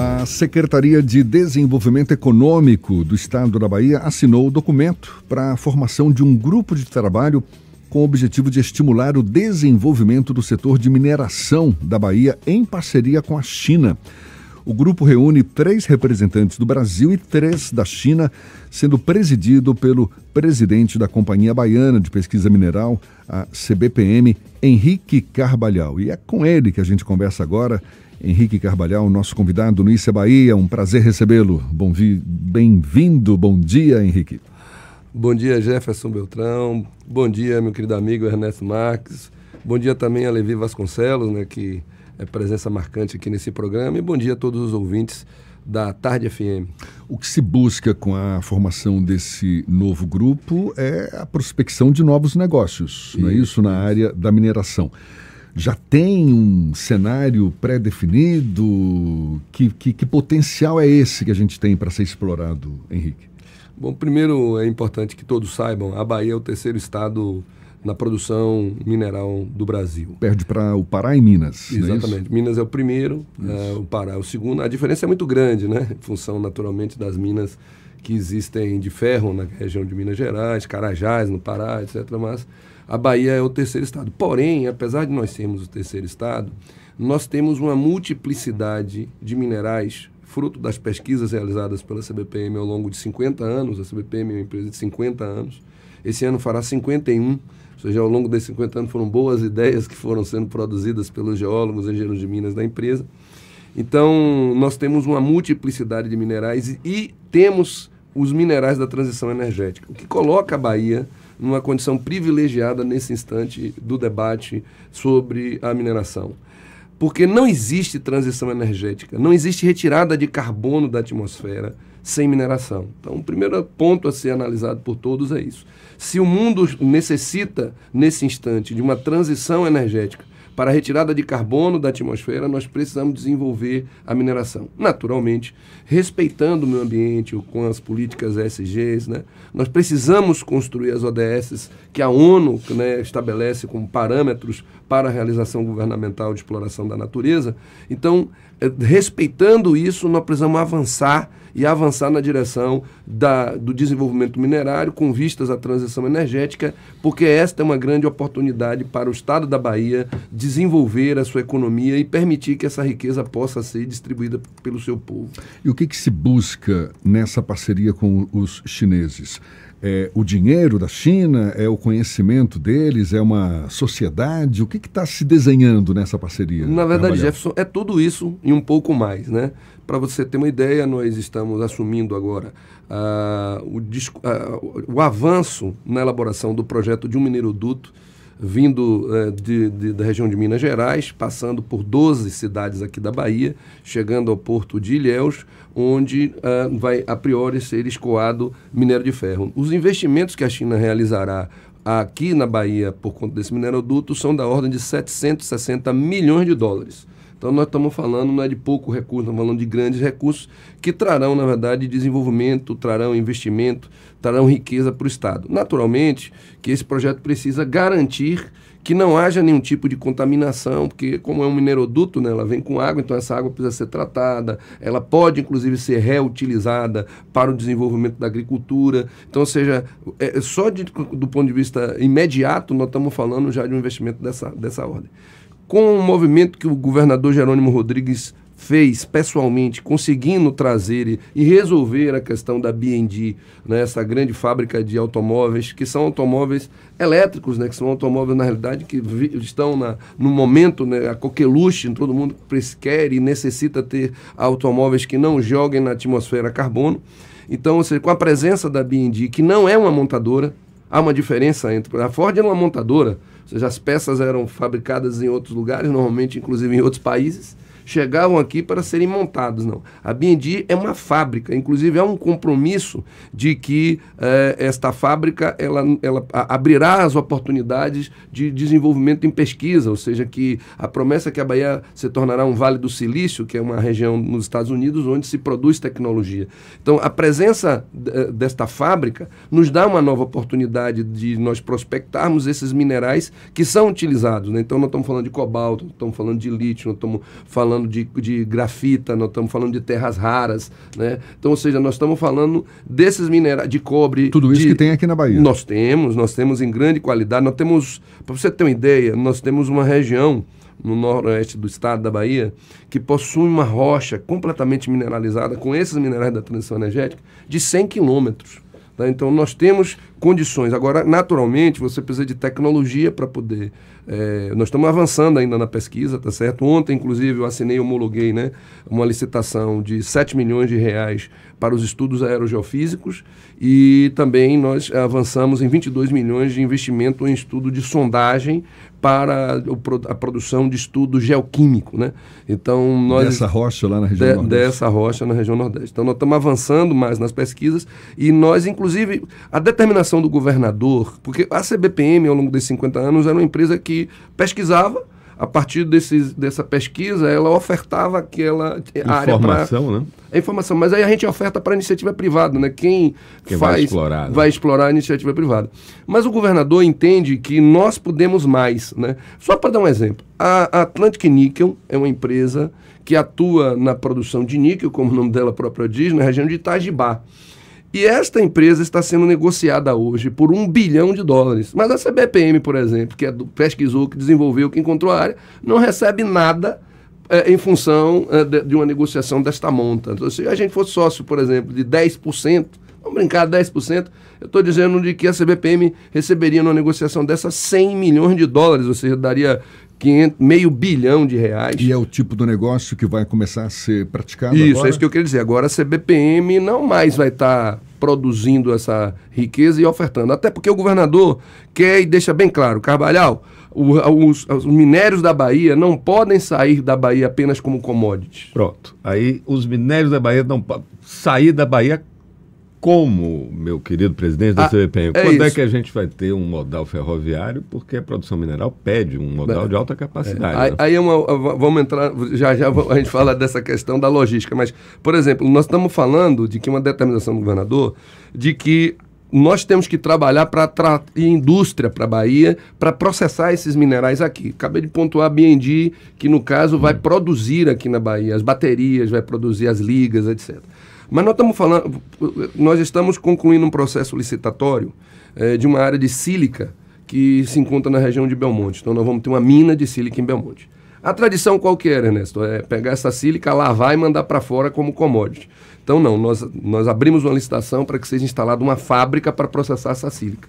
A Secretaria de Desenvolvimento Econômico do Estado da Bahia assinou o documento para a formação de um grupo de trabalho com o objetivo de estimular o desenvolvimento do setor de mineração da Bahia em parceria com a China. O grupo reúne três representantes do Brasil e três da China, sendo presidido pelo presidente da Companhia Baiana de Pesquisa Mineral, a CBPM, Henrique Carvalhal. E é com ele que a gente conversa agora. Henrique Carvalhal, nosso convidado no ICE Bahia, um prazer recebê-lo. Bom vi... Bem-vindo, bom dia, Henrique. Bom dia, Jefferson Beltrão. Bom dia, meu querido amigo Ernesto Marques. Bom dia também a Levi Vasconcelos, né, que é presença marcante aqui nesse programa. E bom dia a todos os ouvintes da Tarde FM. O que se busca com a formação desse novo grupo é a prospecção de novos negócios, isso, não é isso, na área da mineração. Já tem um cenário pré-definido? Que, que, que potencial é esse que a gente tem para ser explorado, Henrique? Bom, primeiro é importante que todos saibam, a Bahia é o terceiro estado na produção mineral do Brasil. Perde para o Pará e Minas. É Exatamente. É minas é o primeiro, é, o Pará é o segundo. A diferença é muito grande, né? Em função, naturalmente, das minas que existem de ferro na região de Minas Gerais, Carajás, no Pará, etc. Mas a Bahia é o terceiro estado. Porém, apesar de nós sermos o terceiro estado, nós temos uma multiplicidade de minerais fruto das pesquisas realizadas pela CBPM ao longo de 50 anos, a CBPM é uma empresa de 50 anos, esse ano fará 51 ou seja, ao longo desses 50 anos foram boas ideias que foram sendo produzidas pelos geólogos, engenheiros de minas da empresa. Então, nós temos uma multiplicidade de minerais e, e temos os minerais da transição energética, o que coloca a Bahia numa condição privilegiada nesse instante do debate sobre a mineração. Porque não existe transição energética, não existe retirada de carbono da atmosfera sem mineração. Então, o primeiro ponto a ser analisado por todos é isso. Se o mundo necessita, nesse instante, de uma transição energética para a retirada de carbono da atmosfera, nós precisamos desenvolver a mineração. Naturalmente, respeitando o meio ambiente com as políticas SGs, né? nós precisamos construir as ODSs que a ONU né, estabelece como parâmetros para a realização governamental de exploração da natureza. Então, eh, respeitando isso, nós precisamos avançar e avançar na direção da, do desenvolvimento minerário com vistas à transição energética, porque esta é uma grande oportunidade para o Estado da Bahia desenvolver a sua economia e permitir que essa riqueza possa ser distribuída pelo seu povo. E o que, que se busca nessa parceria com os chineses? É, o dinheiro da China? É o conhecimento deles? É uma sociedade? O que está se desenhando nessa parceria? Na verdade, Jefferson, é tudo isso e um pouco mais. Né? Para você ter uma ideia, nós estamos assumindo agora uh, o, disco, uh, o, avanço na elaboração do projeto de um mineroduto vindo uh, de, de, da região de Minas Gerais, passando por 12 cidades aqui da Bahia, chegando ao porto de Ilhéus, onde ah, vai, a priori, ser escoado minério de ferro. Os investimentos que a China realizará aqui na Bahia por conta desse mineroduto são da ordem de 760 milhões de dólares. Então, nós estamos falando não é de pouco recurso, estamos falando de grandes recursos que trarão, na verdade, desenvolvimento, trarão investimento, trarão riqueza para o Estado. Naturalmente que esse projeto precisa garantir que não haja nenhum tipo de contaminação, porque como é um mineroduto, né, ela vem com água, então essa água precisa ser tratada, ela pode inclusive ser reutilizada para o desenvolvimento da agricultura. Então, ou seja, é, é só de, do ponto de vista imediato, nós estamos falando já de um investimento dessa, dessa ordem com o movimento que o governador Jerônimo Rodrigues fez pessoalmente, conseguindo trazer e resolver a questão da BND, né, essa grande fábrica de automóveis, que são automóveis elétricos, né, que são automóveis, na realidade, que estão na, no momento, né, a coqueluche, todo mundo quer e necessita ter automóveis que não joguem na atmosfera carbono. Então, ou seja, com a presença da BND, que não é uma montadora, há uma diferença entre... A Ford é uma montadora, ou seja, as peças eram fabricadas em outros lugares, normalmente inclusive em outros países, chegavam aqui para serem montados, não. A BND é uma fábrica, inclusive há um compromisso de que eh, esta fábrica ela, ela abrirá as oportunidades de desenvolvimento em pesquisa, ou seja, que a promessa é que a Bahia se tornará um Vale do Silício, que é uma região nos Estados Unidos onde se produz tecnologia. Então, a presença eh, desta fábrica nos dá uma nova oportunidade de nós prospectarmos esses minerais que são utilizados. Né? Então, não estamos falando de cobalto, não estamos falando de lítio, não estamos falando falando de, de grafita, nós estamos falando de terras raras, né? Então, ou seja, nós estamos falando desses minerais, de cobre. Tudo isso de... que tem aqui na Bahia. Nós temos, nós temos em grande qualidade. Nós temos, para você ter uma ideia, nós temos uma região no noroeste do estado da Bahia, que possui uma rocha completamente mineralizada com esses minerais da transição energética de 100 quilômetros. Tá? Então, nós temos condições. Agora, naturalmente, você precisa de tecnologia para poder. É, nós estamos avançando ainda na pesquisa, tá certo? Ontem, inclusive, eu assinei, homologuei, né, uma licitação de 7 milhões de reais para os estudos aerogeofísicos e também nós avançamos em 22 milhões de investimento em estudo de sondagem para a produção de estudo geoquímico, né? Então nós dessa rocha lá na região de, nordeste. dessa rocha na região nordeste. Então nós estamos avançando mais nas pesquisas e nós inclusive a determinação do governador, porque a CBPM, ao longo desses 50 anos, era uma empresa que pesquisava, a partir desses, dessa pesquisa, ela ofertava aquela é, área. Informação, pra, né? A é informação, mas aí a gente oferta para a iniciativa privada, né? Quem, Quem faz, vai explorar, né? vai explorar a iniciativa privada. Mas o governador entende que nós podemos mais, né? Só para dar um exemplo, a Atlantic Nickel é uma empresa que atua na produção de níquel, como o nome dela própria diz, na região de Itajibá. E esta empresa está sendo negociada hoje por um bilhão de dólares. Mas a CBPM, por exemplo, que é do, pesquisou, que desenvolveu, que encontrou a área, não recebe nada é, em função é, de, de, uma negociação desta monta. Então, se a gente for sócio, por exemplo, de 10%, vamos brincar, 10%, eu estou dizendo de que a CBPM receberia numa negociação dessa 100 milhões de dólares, ou seja, daria 500, meio bilhão de reais. E é o tipo do negócio que vai começar a ser praticado Isso, agora? é isso que eu queria dizer. Agora a CBPM não mais vai estar tá produzindo essa riqueza e ofertando. Até porque o governador quer e deixa bem claro, Carvalhal, os, os, minérios da Bahia não podem sair da Bahia apenas como commodities. Pronto. Aí os minérios da Bahia não sair da Bahia como, meu querido presidente da ah, CBPM, é quando é que a gente vai ter um modal ferroviário? Porque a produção mineral pede um modal é, de alta capacidade. É. Aí, né? aí é uma, é, vamos entrar, já já a gente fala dessa questão da logística, mas, por exemplo, nós estamos falando de que uma determinação do governador de que nós temos que trabalhar para atrair indústria para a Bahia para processar esses minerais aqui. Acabei de pontuar a BND, que no caso vai hum. produzir aqui na Bahia as baterias, vai produzir as ligas, etc. Mas nós estamos falando, nós estamos concluindo um processo licitatório é, de uma área de sílica que se encontra na região de Belmonte. Então nós vamos ter uma mina de sílica em Belmonte. A tradição qual que era, Ernesto? É pegar essa sílica, lavar e mandar para fora como commodity. Então não, nós, nós abrimos uma licitação para que seja instalada uma fábrica para processar essa sílica.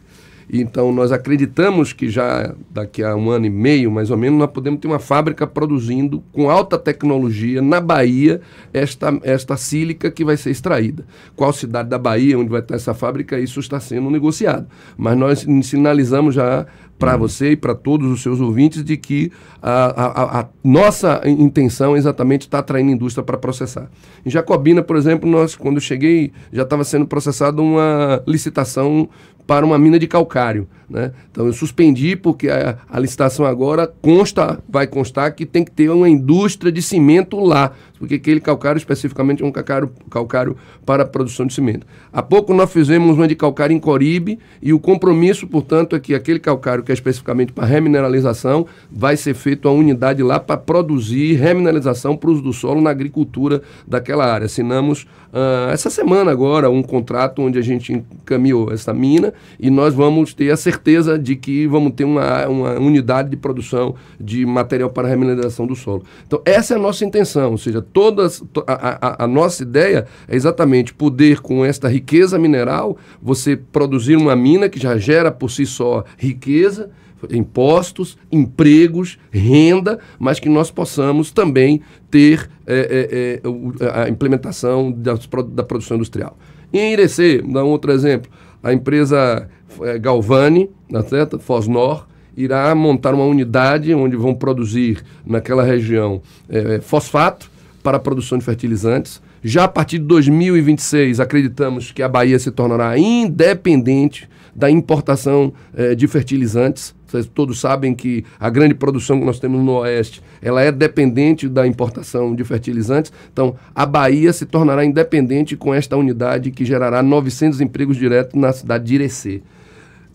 Então, nós acreditamos que já daqui a um ano e meio, mais ou menos, nós podemos ter uma fábrica produzindo com alta tecnologia na Bahia esta, esta sílica que vai ser extraída. Qual cidade da Bahia, onde vai estar essa fábrica, isso está sendo negociado. Mas nós sinalizamos já para você e para todos os seus ouvintes de que a, a, a nossa intenção é exatamente está atraindo indústria para processar. Em Jacobina, por exemplo, nós, quando eu cheguei, já estava sendo processada uma licitação para uma mina de calcário. Né? Então eu suspendi porque a, a, licitação agora consta, vai constar que tem que ter uma indústria de cimento lá, porque aquele calcário especificamente é um calcário, calcário para a produção de cimento. Há pouco nós fizemos uma de calcário em Coribe e o compromisso, portanto, é que aquele calcário que é especificamente para remineralização vai ser feito a unidade lá para produzir remineralização para uso do solo na agricultura daquela área. Assinamos uh, essa semana agora um contrato onde a gente encaminhou essa mina e nós vamos ter a certeza de que vamos ter uma, uma unidade de produção de material para a remineração do solo. Então, essa é a nossa intenção, ou seja, todas, a, a, a nossa ideia é exatamente poder, com esta riqueza mineral, você produzir uma mina que já gera por si só riqueza impostos, empregos, renda, mas que nós possamos também ter é, é, é a implementação da produção industrial. Em Irecê, dá um outro exemplo, a empresa é, Galvani, na né, Fosnor, irá montar uma unidade onde vão produzir naquela região é, é fosfato para a produção de fertilizantes. Já a partir de 2026, acreditamos que a Bahia se tornará independente da importação eh, de fertilizantes. Vocês todos sabem que a grande produção que nós temos no Oeste, ela é dependente da importação de fertilizantes. Então, a Bahia se tornará independente com esta unidade que gerará 900 empregos diretos na cidade de Irecê.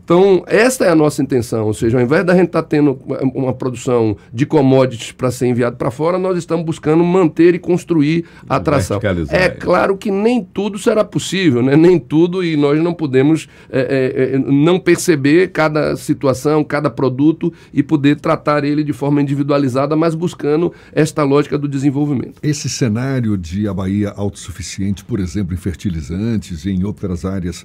Então, esta é a nossa intenção, ou seja, ao invés da gente estar tá tendo uma produção de commodities para ser enviado para fora, nós estamos buscando manter e construir a atração. É claro que nem tudo será possível, né? nem tudo, e nós não podemos é, é, é, não perceber cada situação, cada produto e poder tratar ele de forma individualizada, mas buscando esta lógica do desenvolvimento. Esse cenário de a Bahia autossuficiente, por exemplo, em fertilizantes e em outras áreas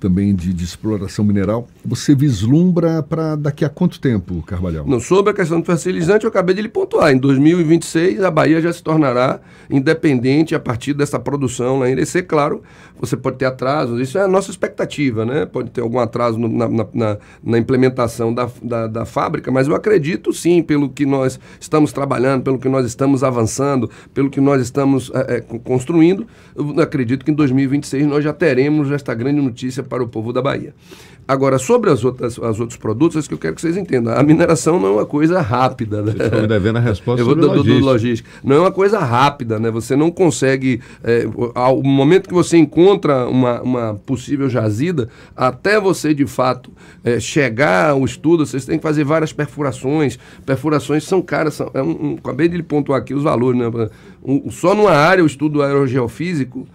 também de, de exploração mineral, você vislumbra para daqui a quanto tempo, Carvalhal? Não, sobre a questão do fertilizante, eu acabei de lhe pontuar. Em 2026, a Bahia já se tornará independente a partir dessa produção na ser Claro, você pode ter atrasos, isso é a nossa expectativa, né? Pode ter algum atraso no, na, na, na, implementação da, da, da fábrica, mas eu acredito sim, pelo que nós estamos trabalhando, pelo que nós estamos avançando, pelo que nós estamos é, construindo, eu acredito que em 2026 nós já teremos esta grande notícia para o povo da Bahia. Agora, sobre as outras, as outros produtos, é isso que eu quero que vocês entendam. A mineração não é uma coisa rápida. Né? Vocês estão me devendo a resposta eu vou, sobre do, logística. Do logística. Não é uma coisa rápida, né? Você não consegue... É, ao momento que você encontra uma, uma possível jazida, até você, de fato, é, chegar ao estudo, vocês têm que fazer várias perfurações. Perfurações são caras. São, é um, um, acabei de pontuar aqui os valores, né? Um, só numa área, o estudo aerogeofísico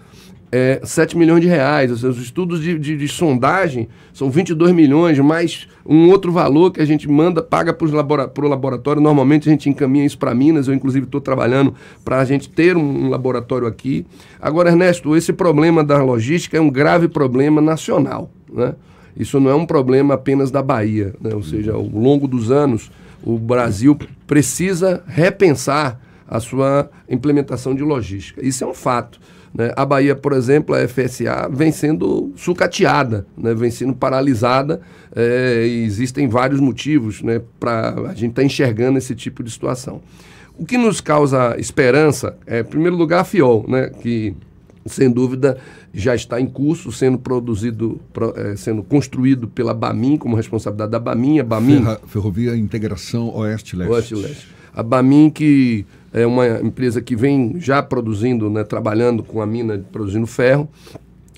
é, 7 milhões de reais. Os estudos de, de, de, sondagem são 22 milhões, mais um outro valor que a gente manda, paga para o labora, laboratório. Normalmente a gente encaminha isso para Minas. Eu, inclusive, estou trabalhando para a gente ter um, um laboratório aqui. Agora, Ernesto, esse problema da logística é um grave problema nacional. Né? Isso não é um problema apenas da Bahia. Né? Ou seja, ao longo dos anos, o Brasil precisa repensar a sua implementação de logística. Isso é um fato. Né? A Bahia, por exemplo, a FSA vem sendo sucateada, né? vem sendo paralisada. É, existem vários motivos né, para a gente estar tá enxergando esse tipo de situação. O que nos causa esperança é, em primeiro lugar, a FIOL, né, que sem dúvida já está em curso, sendo produzido, eh, sendo construído pela BAMIN, como responsabilidade da BAMIN. A BAMIN Ferra, Ferrovia Integração Oeste-Leste. Oeste-Leste. A BAMIN que é uma empresa que vem já produzindo, né, trabalhando com a mina, produzindo ferro,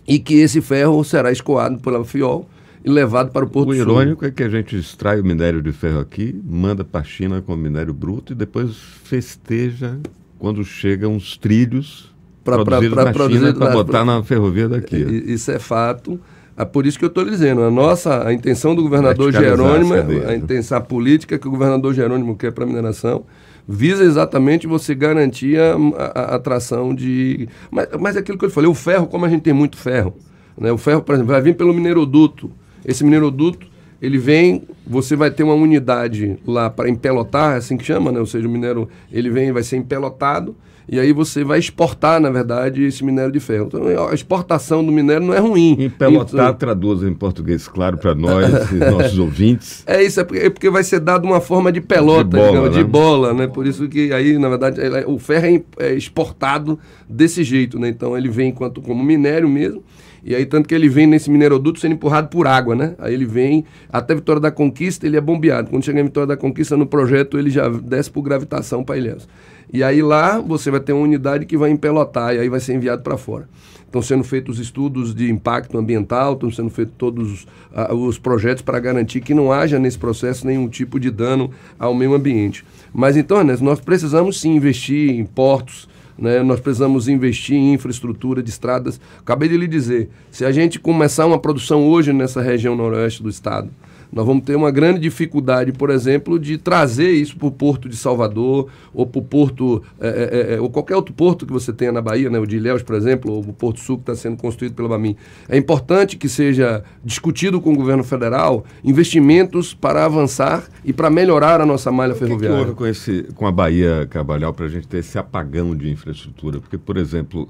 e que esse ferro será escoado pela FIOL e levado para o Porto o Sul. O irônico é que a gente extrai o minério de ferro aqui, manda para a China com minério bruto e depois festeja quando chegam os trilhos para produzir para botar na ferrovia daqui. É, isso é fato. É por isso que eu estou dizendo, a nossa a intenção do governador Jerônimo, a né? intenção a política que o governador Jerônimo quer para a mineração visa exatamente você garantir a, a, atração de. Mas, mas é aquilo que eu falei, o ferro, como a gente tem muito ferro. Né? O ferro, por exemplo, vai vir pelo mineroduto. Esse mineroduto, ele vem, você vai ter uma unidade lá para empelotar, é assim que chama, né? Ou seja, o minério, ele vem vai ser empelotado e aí você vai exportar, na verdade, esse minério de ferro. Então, a exportação do minério não é ruim. Pelotar então, traduz em português, claro, para nós, nossos ouvintes. É isso, é, é porque, vai ser dado uma forma de pelota, de bola, digamos, né? de bola, né? Por isso que aí, na verdade, é, o ferro é, é exportado desse jeito, né? Então ele vem enquanto como minério mesmo. E aí, tanto que ele vem nesse mineroduto sendo empurrado por água, né? Aí ele vem até Vitória da Conquista, ele é bombeado. Quando chega em Vitória da Conquista, no projeto, ele já desce por gravitação para Ilhéus. E aí lá você vai ter uma unidade que vai empelotar e aí vai ser enviado para fora. Estão sendo feitos estudos de impacto ambiental, estão sendo feitos todos uh, os projetos para garantir que não haja nesse processo nenhum tipo de dano ao meio ambiente. Mas então, Ernesto, nós precisamos sim investir em portos, né? nós precisamos investir em infraestrutura de estradas. Acabei de lhe dizer, se a gente começar uma produção hoje nessa região noroeste do estado, nós vamos ter uma grande dificuldade, por exemplo, de trazer isso para o Porto de Salvador ou para o Porto, é é, é, é, ou qualquer outro porto que você tenha na Bahia, né? o de Ilhéus, por exemplo, ou o Porto Sul que está sendo construído pela BAMIN. É importante que seja discutido com o governo federal investimentos para avançar e para melhorar a nossa malha ferroviária. O que, é que com, esse, com a Bahia, Cabalhal, para a gente ter esse apagão de infraestrutura? Porque, por exemplo,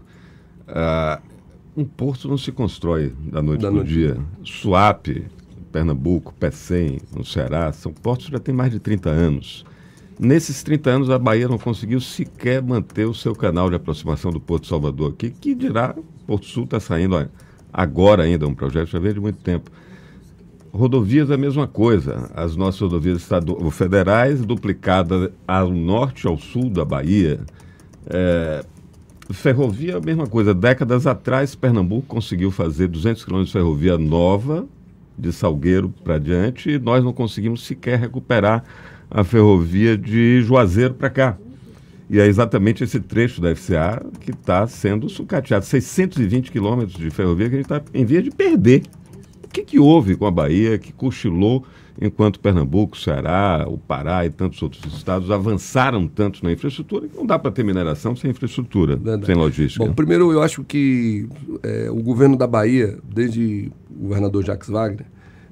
uh, um porto não se constrói da noite para o dia. Suape, Pernambuco, Pecém, no Ceará, são portos que já têm mais de 30 anos. Nesses 30 anos, a Bahia não conseguiu sequer manter o seu canal de aproximação do Porto Salvador aqui, que dirá, Porto Sul está saindo agora ainda, um projeto já vem de muito tempo. Rodovias é a mesma coisa. As nossas rodovias estaduais, federais, duplicadas ao norte e ao sul da Bahia. É, ferrovia, a mesma coisa. Décadas atrás, Pernambuco conseguiu fazer 200 quilômetros de ferrovia nova de Salgueiro para diante, e nós não conseguimos sequer recuperar a ferrovia de Juazeiro para cá. E é exatamente esse trecho da FCA que está sendo sucateado. 620 quilômetros de ferrovia que a gente está em via de perder. O que, que houve com a Bahia que cochilou enquanto Pernambuco, Ceará, o Pará e tantos outros estados avançaram tanto na infraestrutura que não dá para ter mineração sem infraestrutura, sem logística. Bom, primeiro eu acho que é, o governo da Bahia, desde governador Jacques Wagner,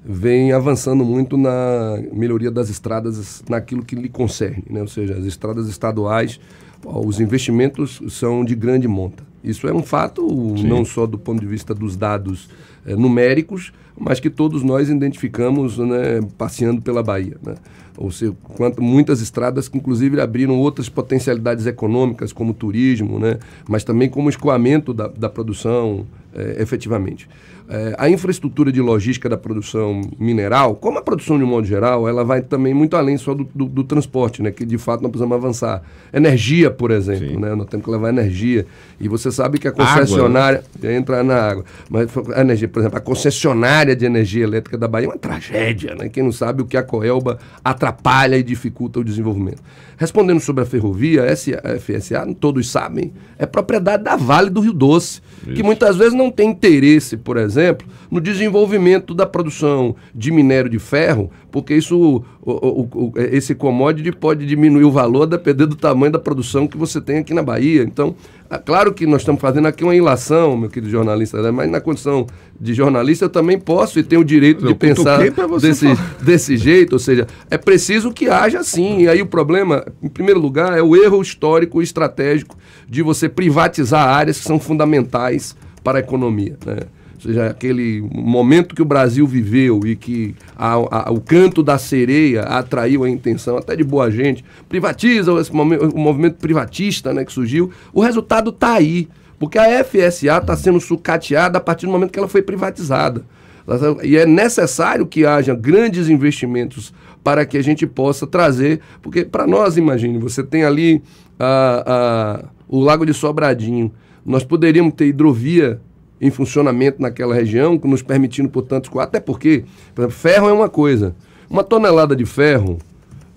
vem avançando muito na melhoria das estradas naquilo que lhe concerne, né? ou seja, as estradas estaduais, os investimentos são de grande monta. Isso é um fato, Sim. não só do ponto de vista dos dados é, numéricos, mas que todos nós identificamos né, passeando pela Bahia. Né? Ou seja, quanto, muitas estradas que, inclusive, abriram outras potencialidades econômicas, como turismo, né? mas também como escoamento da, da produção, é, efetivamente. É, a infraestrutura de logística da produção mineral, como a produção de um modo geral, ela vai também muito além só do, do, do transporte, né? que de fato nós precisamos avançar. Energia, por exemplo, né? nós temos que levar energia. E você sabe que a concessionária água. Né? entra na água, mas a energia, por exemplo, a concessionária de energia elétrica da Bahia é uma tragédia, né? Quem não sabe o que a Coelba atrapalha e dificulta o desenvolvimento. Respondendo sobre a ferrovia, a FSA, todos sabem, é propriedade da Vale do Rio Doce, Isso. que muitas vezes não tem interesse, por exemplo, no desenvolvimento da produção de minério de ferro, porque isso, o, o, o, é, esse commodity pode diminuir o valor dependendo do tamanho da produção que você tem aqui na Bahia. Então, é claro que nós estamos fazendo aqui uma ilação, meu querido jornalista, né? mas na condição de jornalista eu também posso e tenho o direito eu de pensar desse, desse jeito, ou seja, é preciso que haja sim. E aí o problema, em primeiro lugar, é o erro histórico e estratégico de você privatizar áreas que são fundamentais para a economia. Né? ou seja, aquele momento que o Brasil viveu e que a, a, o canto da sereia atraiu a intenção até de boa gente, privatiza esse momento, o movimento privatista né, que surgiu, o resultado está aí. Porque a FSA está sendo sucateada a partir do momento que ela foi privatizada. Ah, e é necessário que haja grandes investimentos para que a gente possa trazer, porque para nós, imagine, você tem ali ah, ah, o Lago de Sobradinho, nós poderíamos ter hidrovia em funcionamento naquela região, nos permitindo, portanto, até porque, por exemplo, ferro é uma coisa. Uma tonelada de ferro,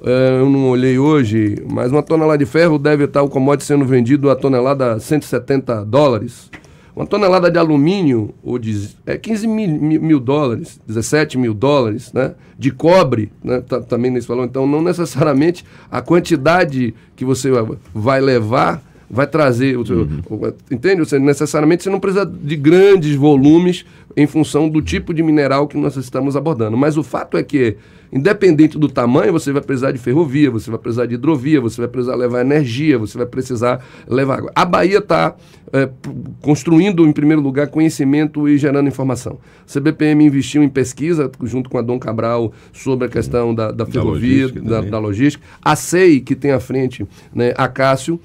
é, eu não olhei hoje, mas uma tonelada de ferro deve estar o commodity sendo vendido a tonelada 170 dólares. Uma tonelada de alumínio, ou de é 15 mil, mil, mil dólares, 17 mil dólares, né? De cobre, né? Tá, também nesse valor. Então, não necessariamente a quantidade que você vai levar vai trazer. Uhum. Entende? Você, necessariamente você não precisa de grandes volumes em função do tipo de mineral que nós estamos abordando. Mas o fato é que, independente do tamanho, você vai precisar de ferrovia, você vai precisar de hidrovia, você vai precisar levar energia, você vai precisar levar água. A Bahia está é, construindo, em primeiro lugar, conhecimento e gerando informação. O CBPM investiu em pesquisa, junto com a Dom Cabral, sobre a questão uhum. da, da ferrovia, da logística, da, da logística. A SEI, que tem à frente né, a Cássio,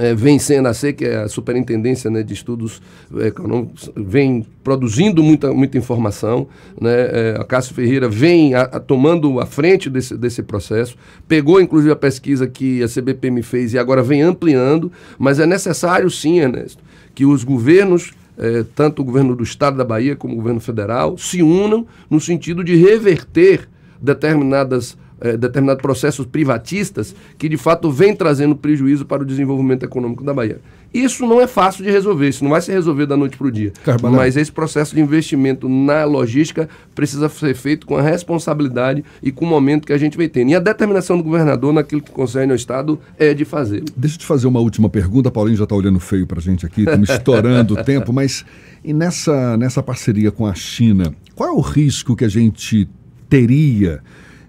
é, vem Senacê, que é a Superintendência né, de Estudos é, Econômicos, vem produzindo muita, muita informação. Né? É, a Cássio Ferreira vem a, a, tomando a frente desse, desse processo, pegou inclusive a pesquisa que a CBPM fez e agora vem ampliando, mas é necessário sim, Ernesto, que os governos é, tanto o governo do estado da Bahia como o governo federal, se unam no sentido de reverter determinadas é, eh, determinados processos privatistas que de fato vem trazendo prejuízo para o desenvolvimento econômico da Bahia. Isso não é fácil de resolver, isso não vai se resolver da noite para o dia. Mas esse processo de investimento na logística precisa ser feito com a responsabilidade e com o momento que a gente vem tendo. E a determinação do governador naquilo que concerne ao Estado é de fazer. Deixa eu te fazer uma última pergunta, Paulinho já está olhando feio para a gente aqui, tá estamos estourando o tempo, mas e nessa, nessa parceria com a China, qual é o risco que a gente teria?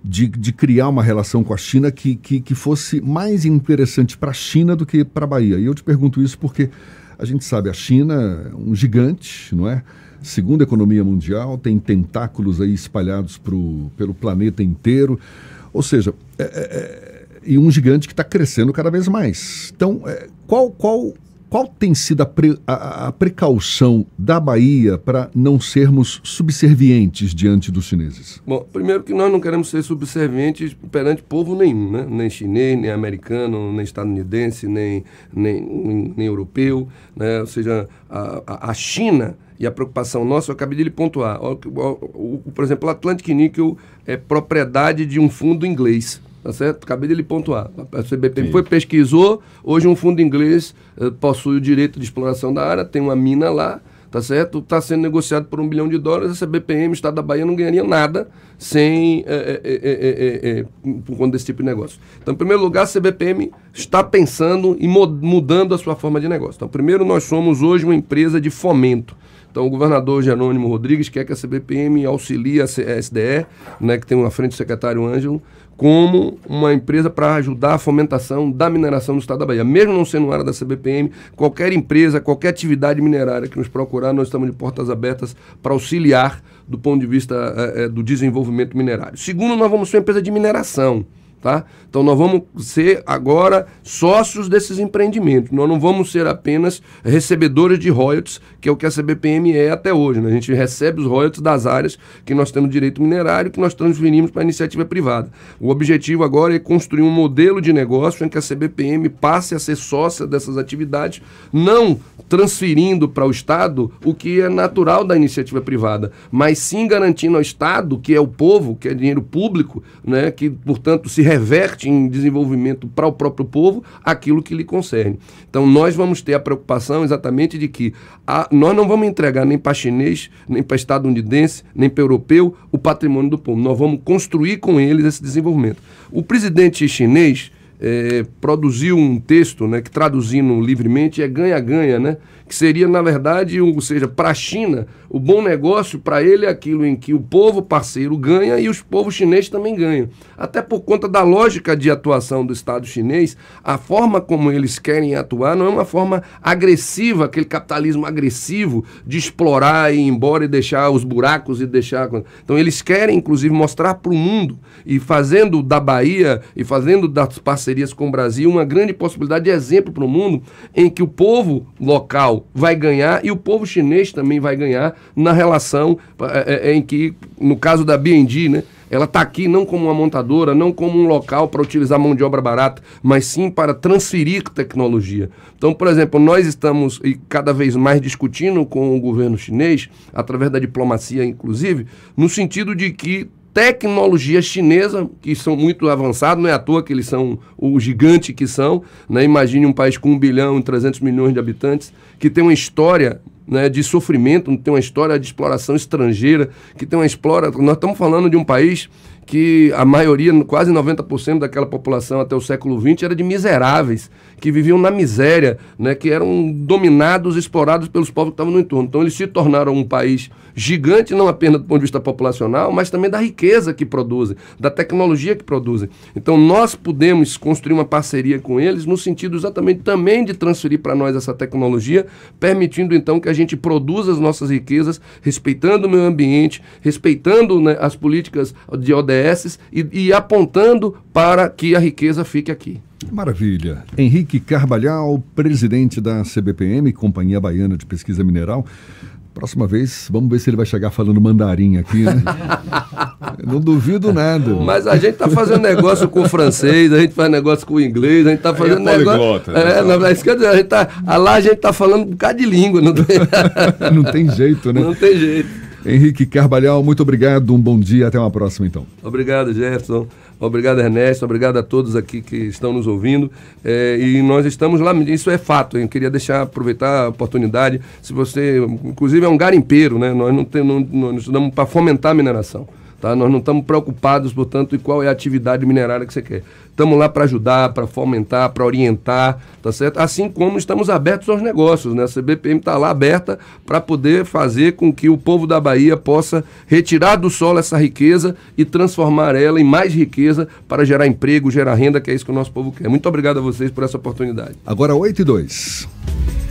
de, de criar uma relação com a China que, que, que fosse mais interessante para a China do que para a Bahia. E eu te pergunto isso porque a gente sabe, a China é um gigante, não é? Segunda economia mundial, tem tentáculos aí espalhados pro, pelo planeta inteiro. Ou seja, é, é, é e um gigante que está crescendo cada vez mais. Então, é, qual, qual qual tem sido a, pre, a, a precaução da Bahia para não sermos subservientes diante dos chineses? Bom, primeiro que nós não queremos ser subservientes perante povo nenhum, né? nem chinês, nem americano, nem estadunidense, nem, nem, nem, nem europeu. Né? Ou seja, a, a China e a preocupação nossa, eu acabei de lhe pontuar. O, o, o, por exemplo, o Atlantic Nickel é propriedade de um fundo inglês. Tá certo? Acabei de lhe pontuar. A CBPM Sim. foi, pesquisou. Hoje um fundo inglês uh, possui o direito de exploração da área, tem uma mina lá, tá certo? Está sendo negociado por um bilhão de dólares. A CBPM, o Estado da Bahia, não ganharia nada sem é, é, é, por conta desse tipo de negócio. Então, em primeiro lugar, a CBPM está pensando e mudando a sua forma de negócio. Então, primeiro, nós somos hoje uma empresa de fomento. Então, o governador Jerônimo Rodrigues quer que a CBPM auxilie a SDE, né, que tem uma frente do secretário Ângelo, como uma empresa para ajudar a fomentação da mineração no estado da Bahia. Mesmo não sendo uma área da CBPM, qualquer empresa, qualquer atividade minerária que nos procurar, nós estamos de portas abertas para auxiliar do ponto de vista é, do desenvolvimento minerário. Segundo, nós vamos ser uma empresa de mineração. Tá? Então nós vamos ser agora sócios desses empreendimentos. Nós não vamos ser apenas recebedores de royalties, que é o que a CBPM é até hoje. Né? A gente recebe os royalties das áreas que nós temos direito minerário, que nós transferimos para a iniciativa privada. O objetivo agora é construir um modelo de negócio em que a CBPM passe a ser sócia dessas atividades, não transferindo para o Estado o que é natural da iniciativa privada, mas sim garantindo ao Estado, que é o povo, que é dinheiro público, né? que portanto se reverte em desenvolvimento para o próprio povo aquilo que lhe concerne. Então nós vamos ter a preocupação exatamente de que a, nós não vamos entregar nem para chinês, nem para estadunidense, nem para europeu o patrimônio do povo. Nós vamos construir com eles esse desenvolvimento. O presidente chinês é, produziu um texto, né, que traduzindo livremente é ganha-ganha, né? Que seria, na verdade, um, ou seja, para a China, o bom negócio para ele é aquilo em que o povo parceiro ganha e os povos chineses também ganham. Até por conta da lógica de atuação do Estado chinês, a forma como eles querem atuar não é uma forma agressiva, aquele capitalismo agressivo de explorar e ir embora e deixar os buracos e deixar. Então, eles querem, inclusive, mostrar para o mundo e fazendo da Bahia e fazendo das parcerias parcerias com o Brasil, uma grande possibilidade de exemplo para o mundo em que o povo local vai ganhar e o povo chinês também vai ganhar na relação eh, eh, eh, em que, no caso da BND, né? Ela está aqui não como uma montadora, não como um local para utilizar mão de obra barata, mas sim para transferir tecnologia. Então, por exemplo, nós estamos e cada vez mais discutindo com o governo chinês, através da diplomacia, inclusive, no sentido de que tecnologia chinesa, que são muito avançados, não é à toa que eles são o gigante que são. Né? Imagine um país com 1 bilhão e 300 milhões de habitantes, que tem uma história né, de sofrimento, tem uma história de exploração estrangeira, que tem uma explora. Nós estamos falando de um país que a maioria, quase 90% daquela população até o século XX era de miseráveis, que viviam na miséria, né, que eram dominados, explorados pelos povos que estavam no entorno. Então eles se tornaram um país gigante não apenas do ponto de vista populacional, mas também da riqueza que produzem, da tecnologia que produzem. Então nós podemos construir uma parceria com eles no sentido exatamente também de transferir para nós essa tecnologia, permitindo então que a gente produza as nossas riquezas, respeitando o meio ambiente, respeitando né, as políticas de ODS e, e apontando para que a riqueza fique aqui. Maravilha. Henrique Carvalhal, presidente da CBPM, Companhia Baiana de Pesquisa Mineral. Próxima vez, vamos ver se ele vai chegar falando mandarim aqui, né? Não duvido nada. Mas a gente tá fazendo negócio com o francês, a gente faz negócio com o inglês, a gente tá é fazendo é negócio. Né? É, na verdade, a gente tá, lá a gente tá falando um bocado de língua, não tem. não tem jeito, né? Não tem jeito. Henrique Carvalhal, muito obrigado, um bom dia, até uma próxima então. Obrigado, Jefferson. Obrigado, Ernesto. Obrigado a todos aqui que estão nos ouvindo. É, e nós estamos lá, isso é fato. Eu queria deixar, aproveitar a oportunidade. Se você, inclusive, é um garimpeiro, né? Nós não, tem, não, nós estudamos para fomentar a mineração. Tá? Nós não estamos preocupados, portanto, em qual é a atividade minerária que você quer. Estamos lá para ajudar, para fomentar, para orientar, tá certo? Assim como estamos abertos aos negócios, né? A CBPM está lá aberta para poder fazer com que o povo da Bahia possa retirar do solo essa riqueza e transformar ela em mais riqueza para gerar emprego, gerar renda, que é isso que o nosso povo quer. Muito obrigado a vocês por essa oportunidade. Agora, 8 e 2.